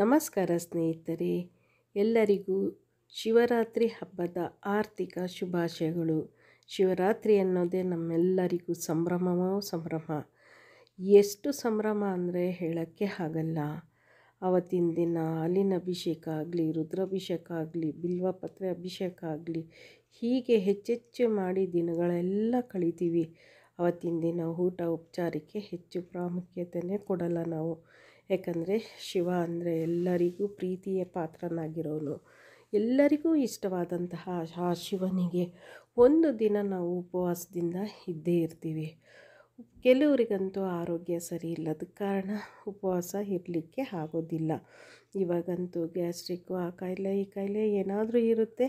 ನಮಸ್ಕಾರ ಸ್ನೇಹಿತರೆ ಎಲ್ಲರಿಗೂ ಶಿವರಾತ್ರಿ ಹಬ್ಬದ ಆರ್ಥಿಕ ಶುಭಾಶಯಗಳು ಶಿವರಾತ್ರಿ ಅನ್ನೋದೇ ನಮ್ಮೆಲ್ಲರಿಗೂ ಸಂಭ್ರಮವೋ ಸಂಭ್ರಮ ಎಷ್ಟು ಸಂಭ್ರಮ ಅಂದರೆ ಹೇಳೋಕ್ಕೆ ಆಗಲ್ಲ ಅವತ್ತಿನ ದಿನ ಹಾಲಿನ ಅಭಿಷೇಕ ಆಗಲಿ ರುದ್ರಾಭಿಷೇಕ ಆಗಲಿ ಪತ್ರೆ ಅಭಿಷೇಕ ಆಗಲಿ ಹೀಗೆ ಹೆಚ್ಚೆಚ್ಚು ಮಾಡಿ ದಿನಗಳೆಲ್ಲ ಕಳಿತೀವಿ ಅವತ್ತಿನ ದಿನ ಊಟ ಉಪಚಾರಕ್ಕೆ ಹೆಚ್ಚು ಪ್ರಾಮುಖ್ಯತೆಯೇ ಕೊಡಲ್ಲ ನಾವು ಯಾಕಂದರೆ ಶಿವ ಅಂದರೆ ಎಲ್ಲರಿಗೂ ಪ್ರೀತಿಯ ಪಾತ್ರನಾಗಿರೋನು ಎಲ್ಲರಿಗೂ ಇಷ್ಟವಾದಂತಹ ಆ ಶಿವನಿಗೆ ಒಂದು ದಿನ ನಾವು ಉಪವಾಸದಿಂದ ಇದ್ದೇ ಇರ್ತೀವಿ ಕೆಲವರಿಗಂತೂ ಆರೋಗ್ಯ ಸರಿ ಇಲ್ಲದ ಕಾರಣ ಉಪವಾಸ ಇರಲಿಕ್ಕೆ ಆಗೋದಿಲ್ಲ ಇವಾಗಂತೂ ಗ್ಯಾಸ್ಟ್ರಿಕ್ಕು ಆ ಕಾಯಿಲೆ ಈ ಕಾಯಿಲೆ ಏನಾದರೂ ಇರುತ್ತೆ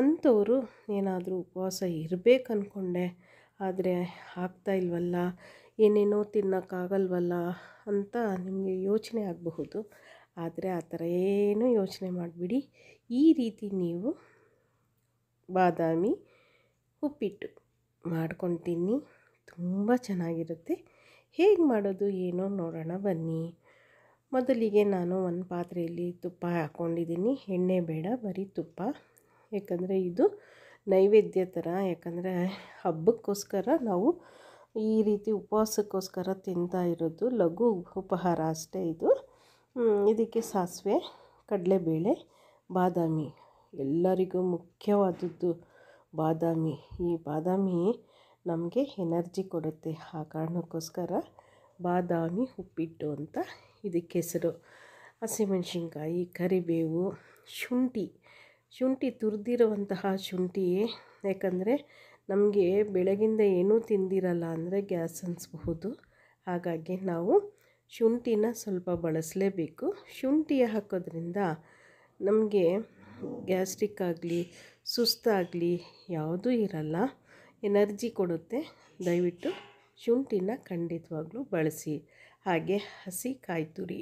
ಅಂಥವರು ಏನಾದರೂ ಉಪವಾಸ ಇರಬೇಕು ಅಂದ್ಕೊಂಡೆ ಆದರೆ ಆಗ್ತಾ ಇಲ್ವಲ್ಲ ಏನೇನೋ ತಿನ್ನೋಕ್ಕಾಗಲ್ವಲ್ಲ ಅಂತ ನಿಮಗೆ ಯೋಚನೆ ಆಗಬಹುದು ಆದರೆ ಆ ಥರ ಏನೂ ಯೋಚನೆ ಮಾಡಿಬಿಡಿ ಈ ರೀತಿ ನೀವು ಬಾದಾಮಿ ಉಪ್ಪಿಟ್ಟು ಮಾಡ್ಕೊಂಡು ತಿನ್ನಿ ತುಂಬ ಚೆನ್ನಾಗಿರುತ್ತೆ ಹೇಗೆ ಮಾಡೋದು ಏನೋ ನೋಡೋಣ ಬನ್ನಿ ಮೊದಲಿಗೆ ನಾನು ಒಂದು ಪಾತ್ರೆಯಲ್ಲಿ ತುಪ್ಪ ಹಾಕ್ಕೊಂಡಿದ್ದೀನಿ ಎಣ್ಣೆ ಬೇಡ ಬರೀ ತುಪ್ಪ ಯಾಕಂದರೆ ಇದು ನೈವೇದ್ಯ ಥರ ಯಾಕಂದರೆ ಹಬ್ಬಕ್ಕೋಸ್ಕರ ನಾವು ಈ ರೀತಿ ಉಪವಾಸಕ್ಕೋಸ್ಕರ ತಿಂತಾ ಇರೋದು ಲಘು ಉಪಹಾರ ಅಷ್ಟೇ ಇದು ಇದಕ್ಕೆ ಸಾಸಿವೆ ಕಡಲೆಬೇಳೆ ಬಾದಾಮಿ ಎಲ್ಲರಿಗೂ ಮುಖ್ಯವಾದದ್ದು ಬಾದಾಮಿ ಈ ಬಾದಾಮಿ ನಮಗೆ ಎನರ್ಜಿ ಕೊಡುತ್ತೆ ಆ ಕಾರಣಕ್ಕೋಸ್ಕರ ಬಾದಾಮಿ ಉಪ್ಪಿಟ್ಟು ಅಂತ ಇದಕ್ಕೆ ಹೆಸರು ಹಸಿಮೆಣ್ಸಿನ್ಕಾಯಿ ಕರಿಬೇವು ಶುಂಠಿ ಶುಂಠಿ ತುರಿದಿರುವಂತಹ ಶುಂಠಿ ಯಾಕಂದರೆ ನಮಗೆ ಬೆಳಗಿಂದ ಏನೂ ತಿಂದಿರಲ್ಲ ಅಂದರೆ ಗ್ಯಾಸ್ ಅನ್ನಿಸ್ಬಹುದು ಹಾಗಾಗಿ ನಾವು ಶುಂಠಿನ ಸ್ವಲ್ಪ ಬಳಸಲೇಬೇಕು ಶುಂಠಿ ಹಾಕೋದ್ರಿಂದ ನಮಗೆ ಗ್ಯಾಸ್ಟ್ರಿಕ್ ಆಗಲಿ ಸುಸ್ತಾಗಲಿ ಯಾವುದೂ ಇರಲ್ಲ ಎನರ್ಜಿ ಕೊಡುತ್ತೆ ದಯವಿಟ್ಟು ಶುಂಠಿನ ಖಂಡಿತವಾಗ್ಲೂ ಬಳಸಿ ಹಾಗೆ ಹಸಿ ಕಾಯಿ ತುರಿ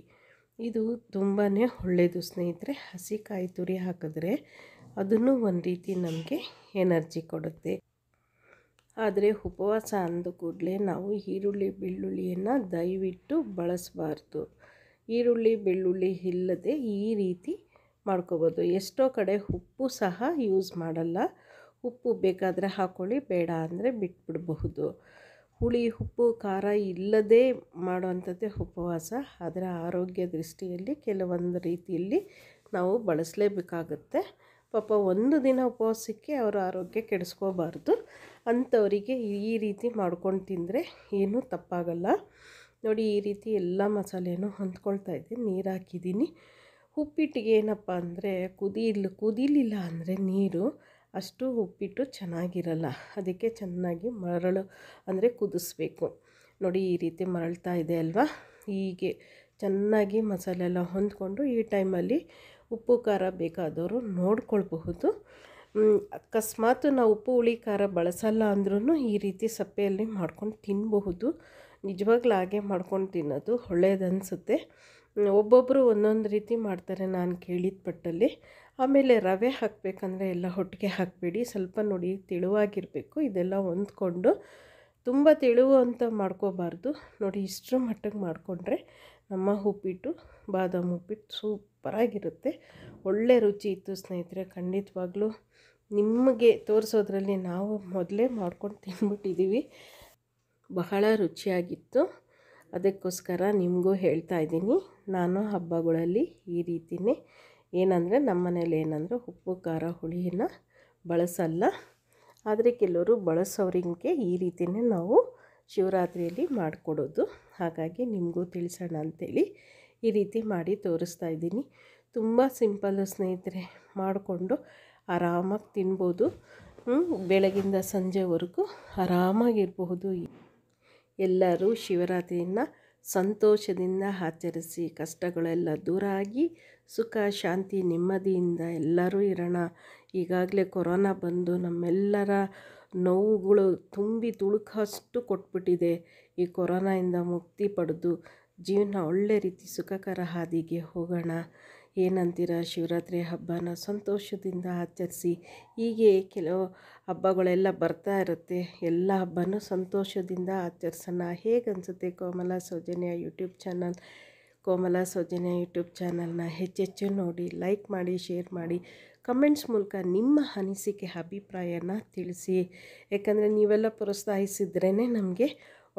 ಇದು ತುಂಬಾ ಒಳ್ಳೆಯದು ಸ್ನೇಹಿತರೆ ಹಸಿ ಕಾಯಿ ತುರಿ ಹಾಕಿದ್ರೆ ಅದನ್ನು ಒಂದು ರೀತಿ ನಮಗೆ ಎನರ್ಜಿ ಕೊಡುತ್ತೆ ಆದರೆ ಉಪವಾಸ ಅಂದ ಕೂಡಲೇ ನಾವು ಈರುಳ್ಳಿ ಬೆಳ್ಳುಳ್ಳಿಯನ್ನು ದಯವಿಟ್ಟು ಬಳಸಬಾರ್ದು ಈರುಳ್ಳಿ ಬೆಳ್ಳುಳ್ಳಿ ಇಲ್ಲದೆ ಈ ರೀತಿ ಮಾಡ್ಕೋಬೋದು ಎಷ್ಟೋ ಕಡೆ ಉಪ್ಪು ಸಹ ಯೂಸ್ ಮಾಡಲ್ಲ ಉಪ್ಪು ಬೇಕಾದರೆ ಹಾಕ್ಕೊಳ್ಳಿ ಬೇಡ ಅಂದರೆ ಬಿಟ್ಬಿಡಬಹುದು ಹುಳಿ ಉಪ್ಪು ಖಾರ ಇಲ್ಲದೆ ಮಾಡುವಂಥದ್ದೇ ಉಪವಾಸ ಅದರ ಆರೋಗ್ಯ ದೃಷ್ಟಿಯಲ್ಲಿ ಕೆಲವೊಂದು ರೀತಿಯಲ್ಲಿ ನಾವು ಬಳಸಲೇಬೇಕಾಗತ್ತೆ ಪಾಪ ಒಂದು ದಿನ ಉಪವಾಸಕ್ಕೆ ಅವರ ಆರೋಗ್ಯ ಕೆಡಿಸ್ಕೋಬಾರ್ದು ಅಂಥವರಿಗೆ ಈ ರೀತಿ ಮಾಡ್ಕೊಂಡು ತಿಂದರೆ ಏನೂ ತಪ್ಪಾಗಲ್ಲ ನೋಡಿ ಈ ರೀತಿ ಎಲ್ಲ ಮಸಾಲೆನೂ ಹೊಂದ್ಕೊಳ್ತಾ ಇದ್ದೀನಿ ನೀರು ಹಾಕಿದ್ದೀನಿ ಉಪ್ಪಿಟ್ಟಿಗೆ ಏನಪ್ಪ ಅಂದರೆ ಕುದಿಲ್ ಕುದಿಲಿಲ್ಲ ಅಂದರೆ ನೀರು ಅಷ್ಟು ಉಪ್ಪಿಟ್ಟು ಚೆನ್ನಾಗಿರಲ್ಲ ಅದಕ್ಕೆ ಚೆನ್ನಾಗಿ ಮರಳು ಅಂದರೆ ಕುದಿಸ್ಬೇಕು ನೋಡಿ ಈ ರೀತಿ ಮರಳ್ತಾ ಇದೆ ಅಲ್ವಾ ಹೀಗೆ ಚೆನ್ನಾಗಿ ಮಸಾಲೆ ಎಲ್ಲ ಹೊಂದ್ಕೊಂಡು ಈ ಟೈಮಲ್ಲಿ ಉಪ್ಪು ಖಾರ ಬೇಕಾದವರು ನೋಡ್ಕೊಳ್ಬಹುದು ಅಕಸ್ಮಾತ್ ನಾವು ಉಪ್ಪು ಹುಳಿ ಖಾರ ಬಳಸಲ್ಲ ಅಂದ್ರೂ ಈ ರೀತಿ ಸಪ್ಪೆಯಲ್ಲಿ ಮಾಡ್ಕೊಂಡು ತಿನ್ನಬಹುದು ನಿಜವಾಗ್ಲೂ ಹಾಗೆ ಮಾಡ್ಕೊಂಡು ತಿನ್ನೋದು ಒಳ್ಳೆಯದನ್ಸುತ್ತೆ ಒಬ್ಬೊಬ್ಬರು ಒಂದೊಂದು ರೀತಿ ಮಾಡ್ತಾರೆ ನಾನು ಕೇಳಿದ ಪಟ್ಟಲ್ಲಿ ಆಮೇಲೆ ರವೆ ಹಾಕಬೇಕಂದ್ರೆ ಎಲ್ಲ ಹೊಟ್ಟಿಗೆ ಹಾಕಬೇಡಿ ಸ್ವಲ್ಪ ನೋಡಿ ತಿಳುವಾಗಿರಬೇಕು ಇದೆಲ್ಲ ಹೊಂದ್ಕೊಂಡು ತುಂಬ ತೆಳುವು ಅಂತ ಮಾಡ್ಕೋಬಾರ್ದು ನೋಡಿ ಇಷ್ಟರ ಮಟ್ಟಿಗೆ ಮಾಡಿಕೊಂಡ್ರೆ ನಮ್ಮ ಉಪ್ಪಿಟ್ಟು ಬಾದಾಮಿ ಉಪ್ಪಿಟ್ಟು ಸೂಪ್ ಸೂಪರಾಗಿರುತ್ತೆ ಒಳ್ಳೆ ರುಚಿ ಇತ್ತು ಸ್ನೇಹಿತರೆ ಖಂಡಿತವಾಗ್ಲೂ ನಿಮಗೆ ತೋರಿಸೋದ್ರಲ್ಲಿ ನಾವು ಮೊದಲೇ ಮಾಡ್ಕೊಂಡು ತಿಂದ್ಬಿಟ್ಟಿದ್ದೀವಿ ಬಹಳ ರುಚಿಯಾಗಿತ್ತು ಅದಕ್ಕೋಸ್ಕರ ನಿಮಗೂ ಹೇಳ್ತಾ ಇದ್ದೀನಿ ನಾನು ಹಬ್ಬಗಳಲ್ಲಿ ಈ ರೀತಿಯೇ ಏನಂದರೆ ನಮ್ಮನೇಲಿ ಏನಂದರೆ ಉಪ್ಪು ಖಾರ ಹುಳಿಯನ್ನು ಬಳಸಲ್ಲ ಆದರೆ ಕೆಲವರು ಬಳಸೋರಿಗೆ ಈ ರೀತಿಯೇ ನಾವು ಶಿವರಾತ್ರಿಯಲ್ಲಿ ಮಾಡಿಕೊಡೋದು ಹಾಗಾಗಿ ನಿಮಗೂ ತಿಳಿಸೋಣ ಅಂಥೇಳಿ ಈ ರೀತಿ ಮಾಡಿ ತೋರಿಸ್ತಾ ಇದ್ದೀನಿ ತುಂಬ ಸಿಂಪಲ್ ಸ್ನೇಹಿತರೆ ಮಾಡಿಕೊಂಡು ಆರಾಮಾಗಿ ತಿನ್ಬೋದು ಬೆಳಗಿಂದ ಸಂಜೆವರೆಗೂ ಆರಾಮಾಗಿರಬಹುದು ಎಲ್ಲರೂ ಶಿವರಾತ್ರಿಯನ್ನು ಸಂತೋಷದಿಂದ ಆಚರಿಸಿ ಕಷ್ಟಗಳೆಲ್ಲ ದೂರ ಆಗಿ ಸುಖ ಶಾಂತಿ ನೆಮ್ಮದಿಯಿಂದ ಎಲ್ಲರೂ ಇರೋಣ ಈಗಾಗಲೇ ಕೊರೋನಾ ಬಂದು ನಮ್ಮೆಲ್ಲರ ನೋವುಗಳು ತುಂಬಿ ತುಳುಕಷ್ಟು ಕೊಟ್ಬಿಟ್ಟಿದೆ ಈ ಕೊರೋನಾಯಿಂದ ಮುಕ್ತಿ ಪಡೆದು ಜೀವನ ಒಳ್ಳೆ ರೀತಿ ಸುಖಕರ ಹಾದಿಗೆ ಹೋಗೋಣ ಏನಂತೀರ ಶಿವರಾತ್ರಿ ಹಬ್ಬನ ಸಂತೋಷದಿಂದ ಆಚರಿಸಿ ಹೀಗೆ ಕೆಲವು ಹಬ್ಬಗಳೆಲ್ಲ ಬರ್ತಾ ಇರುತ್ತೆ ಎಲ್ಲ ಹಬ್ಬನೂ ಸಂತೋಷದಿಂದ ಆಚರಿಸೋಣ ಹೇಗನ್ಸುತ್ತೆ Komala Soujanya YouTube channel Komala Soujanya YouTube ಚಾನಲ್ನ ಹೆಚ್ಚೆಚ್ಚು ನೋಡಿ ಲೈಕ್ ಮಾಡಿ ಶೇರ್ ಮಾಡಿ ಕಮೆಂಟ್ಸ್ ಮೂಲಕ ನಿಮ್ಮ ಅನಿಸಿಕೆ ಅಭಿಪ್ರಾಯನ ತಿಳಿಸಿ ಯಾಕಂದರೆ ನೀವೆಲ್ಲ ಪ್ರೋತ್ಸಾಹಿಸಿದ್ರೇ ನಮಗೆ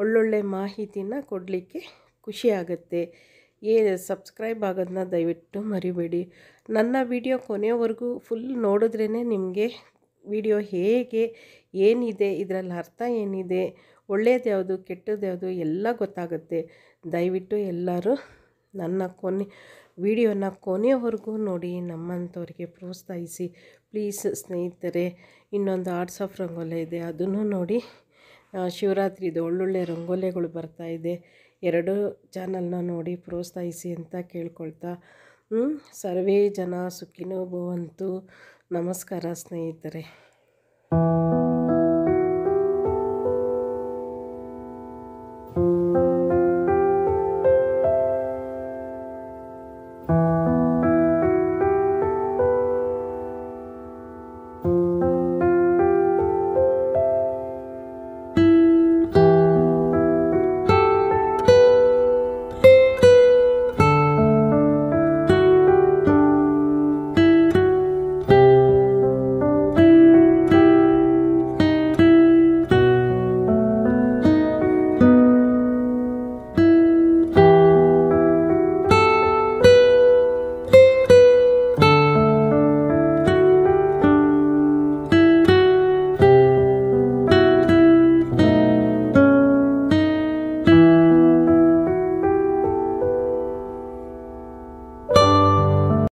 ಒಳ್ಳೊಳ್ಳೆ ಮಾಹಿತಿನ ಕೊಡಲಿಕ್ಕೆ ಖುಷಿ ಆಗುತ್ತೆ ಏ ಸಬ್ಸ್ಕ್ರೈಬ್ ಆಗೋದನ್ನ ದಯವಿಟ್ಟು ಮರಿಬೇಡಿ ನನ್ನ ವಿಡಿಯೋ ಕೊನೆಯವರೆಗೂ ಫುಲ್ ನೋಡಿದ್ರೇ ನಿಮಗೆ ವಿಡಿಯೋ ಹೇಗೆ ಏನಿದೆ ಇದರಲ್ಲಿ ಅರ್ಥ ಏನಿದೆ ಒಳ್ಳೆಯದು ಯಾವುದು ಕೆಟ್ಟದ್ದು ಯಾವುದು ಎಲ್ಲ ಗೊತ್ತಾಗುತ್ತೆ ದಯವಿಟ್ಟು ಎಲ್ಲರೂ ನನ್ನ ಕೊನೆ ವಿಡಿಯೋನ ಕೊನೆಯವರೆಗೂ ನೋಡಿ ನಮ್ಮಂಥವ್ರಿಗೆ ಪ್ರೋತ್ಸಾಹಿಸಿ ಪ್ಲೀಸ್ ಸ್ನೇಹಿತರೆ ಇನ್ನೊಂದು ಆರ್ಟ್ಸ್ ಆಫ್ ರಂಗೋಲೆ ಇದೆ ಅದನ್ನು ನೋಡಿ ಶಿವರಾತ್ರಿದು ಒಳ್ಳೊಳ್ಳೆ ರಂಗೋಲೆಗಳು ಬರ್ತಾಯಿದೆ ಎರಡೂ ಚಾನಲ್ನ ನೋಡಿ ಪ್ರೋತ್ಸಾಹಿಸಿ ಅಂತ ಕೇಳ್ಕೊಳ್ತಾ ಸರ್ವೇ ಜನ ಸುಖಿನೋ ಭವಂತು ನಮಸ್ಕಾರ ಸ್ನೇಹಿತರೆ